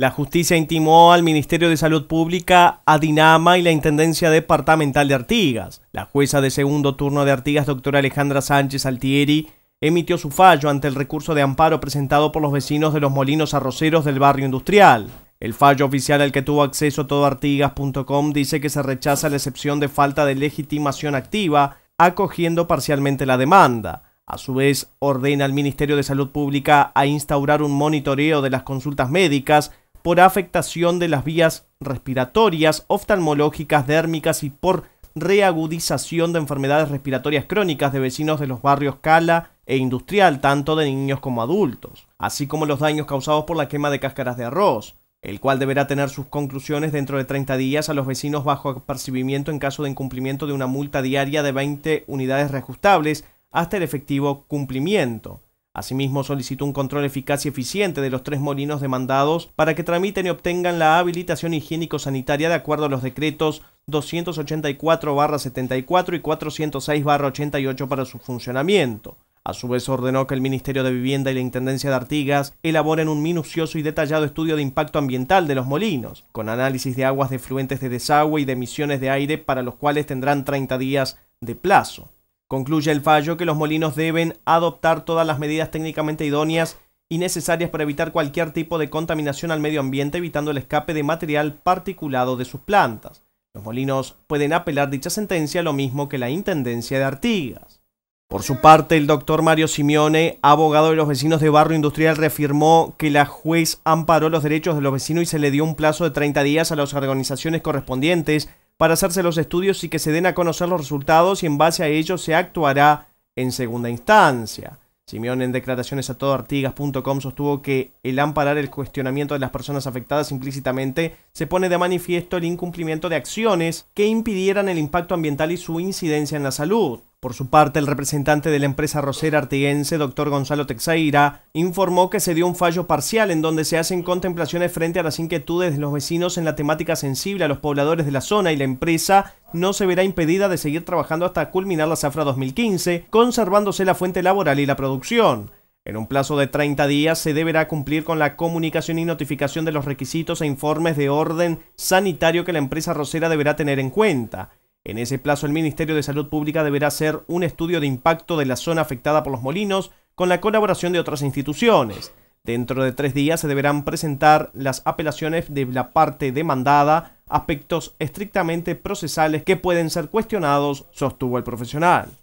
La justicia intimó al Ministerio de Salud Pública, a Dinama y la Intendencia Departamental de Artigas. La jueza de segundo turno de Artigas, doctora Alejandra Sánchez Altieri, emitió su fallo ante el recurso de amparo presentado por los vecinos de los molinos arroceros del barrio industrial. El fallo oficial al que tuvo acceso todoartigas.com dice que se rechaza la excepción de falta de legitimación activa, acogiendo parcialmente la demanda. A su vez, ordena al Ministerio de Salud Pública a instaurar un monitoreo de las consultas médicas por afectación de las vías respiratorias, oftalmológicas, dérmicas y por reagudización de enfermedades respiratorias crónicas de vecinos de los barrios Cala e Industrial, tanto de niños como adultos, así como los daños causados por la quema de cáscaras de arroz, el cual deberá tener sus conclusiones dentro de 30 días a los vecinos bajo apercibimiento en caso de incumplimiento de una multa diaria de 20 unidades reajustables hasta el efectivo cumplimiento. Asimismo, solicitó un control eficaz y eficiente de los tres molinos demandados para que tramiten y obtengan la habilitación higiénico-sanitaria de acuerdo a los decretos 284-74 y 406-88 para su funcionamiento. A su vez ordenó que el Ministerio de Vivienda y la Intendencia de Artigas elaboren un minucioso y detallado estudio de impacto ambiental de los molinos, con análisis de aguas de fluentes de desagüe y de emisiones de aire para los cuales tendrán 30 días de plazo. Concluye el fallo que los molinos deben adoptar todas las medidas técnicamente idóneas y necesarias para evitar cualquier tipo de contaminación al medio ambiente, evitando el escape de material particulado de sus plantas. Los molinos pueden apelar dicha sentencia lo mismo que la Intendencia de Artigas. Por su parte, el doctor Mario Simeone, abogado de los vecinos de Barrio Industrial, reafirmó que la juez amparó los derechos de los vecinos y se le dio un plazo de 30 días a las organizaciones correspondientes para hacerse los estudios y que se den a conocer los resultados y en base a ello se actuará en segunda instancia. Simeón en declaraciones a todoartigas.com sostuvo que el amparar el cuestionamiento de las personas afectadas implícitamente se pone de manifiesto el incumplimiento de acciones que impidieran el impacto ambiental y su incidencia en la salud. Por su parte, el representante de la empresa rosera artiguense, doctor Gonzalo Texaira, informó que se dio un fallo parcial en donde se hacen contemplaciones frente a las inquietudes de los vecinos en la temática sensible a los pobladores de la zona y la empresa no se verá impedida de seguir trabajando hasta culminar la zafra 2015, conservándose la fuente laboral y la producción. En un plazo de 30 días se deberá cumplir con la comunicación y notificación de los requisitos e informes de orden sanitario que la empresa rosera deberá tener en cuenta. En ese plazo, el Ministerio de Salud Pública deberá hacer un estudio de impacto de la zona afectada por los molinos con la colaboración de otras instituciones. Dentro de tres días se deberán presentar las apelaciones de la parte demandada, aspectos estrictamente procesales que pueden ser cuestionados, sostuvo el profesional.